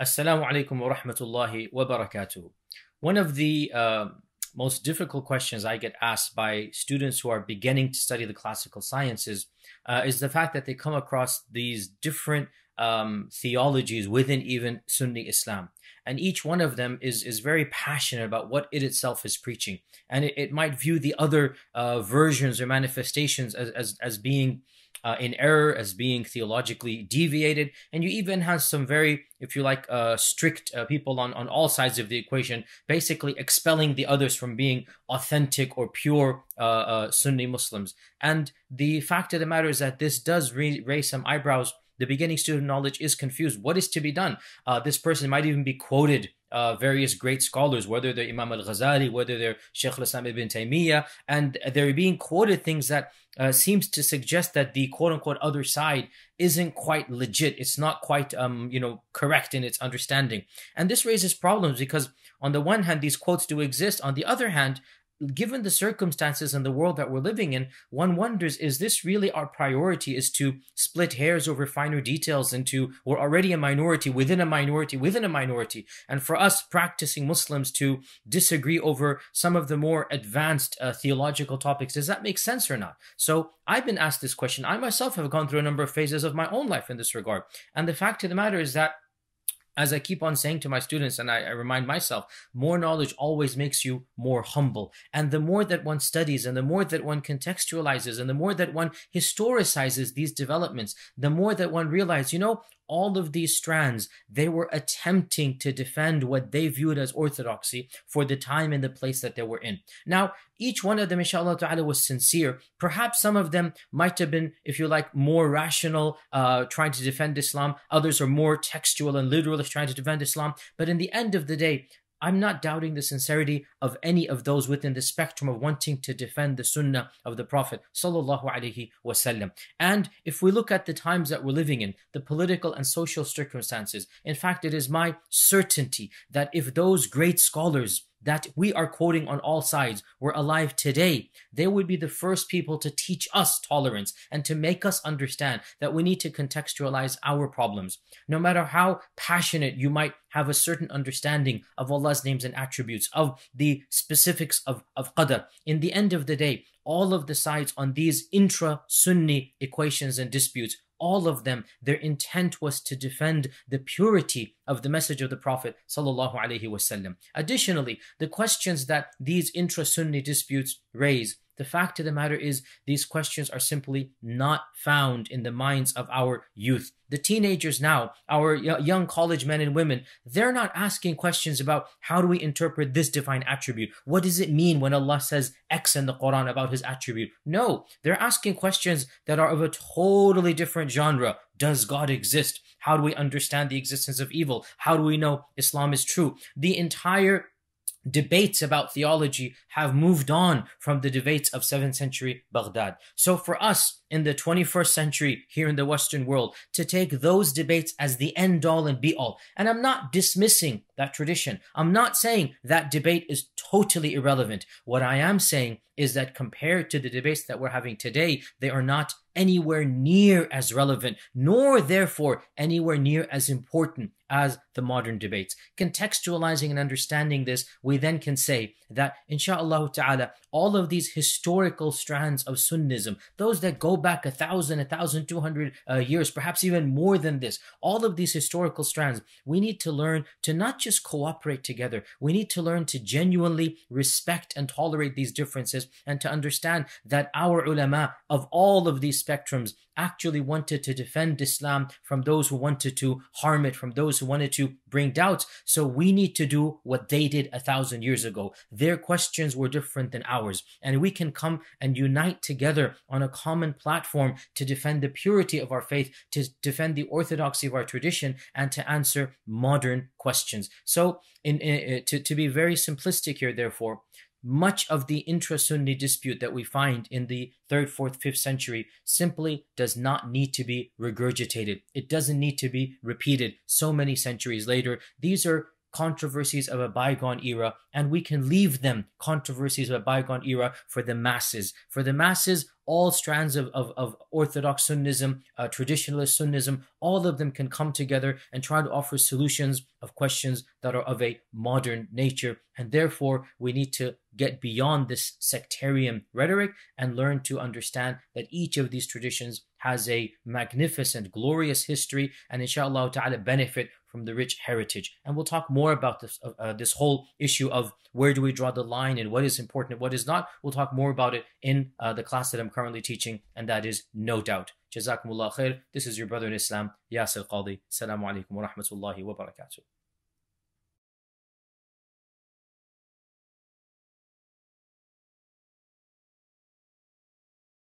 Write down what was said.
Assalamu alaikum wa rahmatullahi wa barakatuh. One of the uh, most difficult questions I get asked by students who are beginning to study the classical sciences uh, is the fact that they come across these different um, theologies within even Sunni Islam. And each one of them is, is very passionate about what it itself is preaching. And it, it might view the other uh, versions or manifestations as, as, as being uh, in error as being theologically deviated. And you even have some very, if you like, uh, strict uh, people on, on all sides of the equation, basically expelling the others from being authentic or pure uh, uh, Sunni Muslims. And the fact of the matter is that this does re- raise some eyebrows. The beginning student knowledge is confused. What is to be done? Uh, this person might even be quoted uh, various great scholars, whether they're Imam al Ghazali, whether they're Sheikh Islam ibn Taymiyyah, and they're being quoted things that uh, seems to suggest that the quote unquote other side isn't quite legit. It's not quite, um, you know, correct in its understanding. And this raises problems because, on the one hand, these quotes do exist. On the other hand, given the circumstances and the world that we're living in, one wonders is this really our priority is to split hairs over finer details into we're already a minority within a minority within a minority. And for us practicing Muslims to disagree over some of the more advanced uh, theological topics, does that make sense or not? So I've been asked this question. I myself have gone through a number of phases of my own life in this regard. And the fact of the matter is that as I keep on saying to my students, and I, I, remind myself, more knowledge always makes you more humble. And the more that one studies, and the more that one contextualizes, and the more that one historicizes these developments, the more that one realizes, you know, all of these strands, they were attempting to defend what they viewed as orthodoxy for the time and the place that they were in. Now, each one of them, inshallah ta'ala, was sincere. Perhaps some of them might have been, if you like, more rational, uh, trying to defend Islam. Others are more textual and literal trying to defend Islam. But in the end of the day, I'm not doubting the sincerity of any of those within the spectrum of wanting to defend the sunnah of the Prophet wasallam. And if we look at the times that we're living in, the political and social circumstances, in fact, it is my certainty that if those great scholars that we are quoting on all sides were alive today, they would be the first people to teach us tolerance and to make us understand that we need to contextualize our problems. No matter how passionate you might have a certain understanding of Allah's names and attributes, of the specifics of, of qadr, in the end of the day, all of the sides on these intra Sunni equations and disputes all of them, their intent was to defend the purity of the message of the Prophet Additionally, the questions that these intra-Sunni disputes raise the fact of the matter is, these questions are simply not found in the minds of our youth. The teenagers now, our young college men and women, they're not asking questions about how do we interpret this divine attribute? What does it mean when Allah says X in the Quran about his attribute? No, they're asking questions that are of a totally different genre. Does God exist? How do we understand the existence of evil? How do we know Islam is true? The entire debates about theology have moved on from the debates of 7th century Baghdad. So for us in the 21st century here in the Western world to take those debates as the end all and be all. And I'm not dismissing that tradition. I'm not saying that debate is totally irrelevant. What I am saying is that compared to the debates that we're having today, they are not anywhere near as relevant, nor therefore anywhere near as important as the modern debates. Contextualizing and understanding this, we then can say that, inshallah ta'ala, all of these historical strands of Sunnism, those that go back a thousand, a thousand two hundred uh, years, perhaps even more than this, all of these historical strands, we need to learn to not just cooperate together, we need to learn to genuinely respect and tolerate these differences and to understand that our ulama of all of these spectrums actually wanted to defend Islam from those who wanted to harm it, from those who wanted to bring doubts. So we need to do what they did a thousand years ago. Their questions were different than ours. And we can come and unite together on a common platform to defend the purity of our faith, to defend the orthodoxy of our tradition, and to answer modern questions. So, in, in, to, to be very simplistic here, therefore, much of the intra Sunni dispute that we find in the 3rd, 4th, 5th century simply does not need to be regurgitated. It doesn't need to be repeated so many centuries later. These are controversies of a bygone era, and we can leave them controversies of a bygone era for the masses. For the masses, all strands of, of, of Orthodox Sunnism, uh, traditionalist Sunnism, all of them can come together and try to offer solutions of questions that are of a modern nature. And therefore, we need to get beyond this sectarian rhetoric and learn to understand that each of these traditions has a magnificent, glorious history and inshallah ta'ala benefit from the rich heritage. And we'll talk more about this uh, uh, this whole issue of where do we draw the line and what is important and what is not. We'll talk more about it in uh, the class that I'm currently teaching, and that is no doubt. Jazakumullah khair. This is your brother in Islam, Yasir Qadi. Assalamu alaikum wa rahmatullahi wa barakatuh.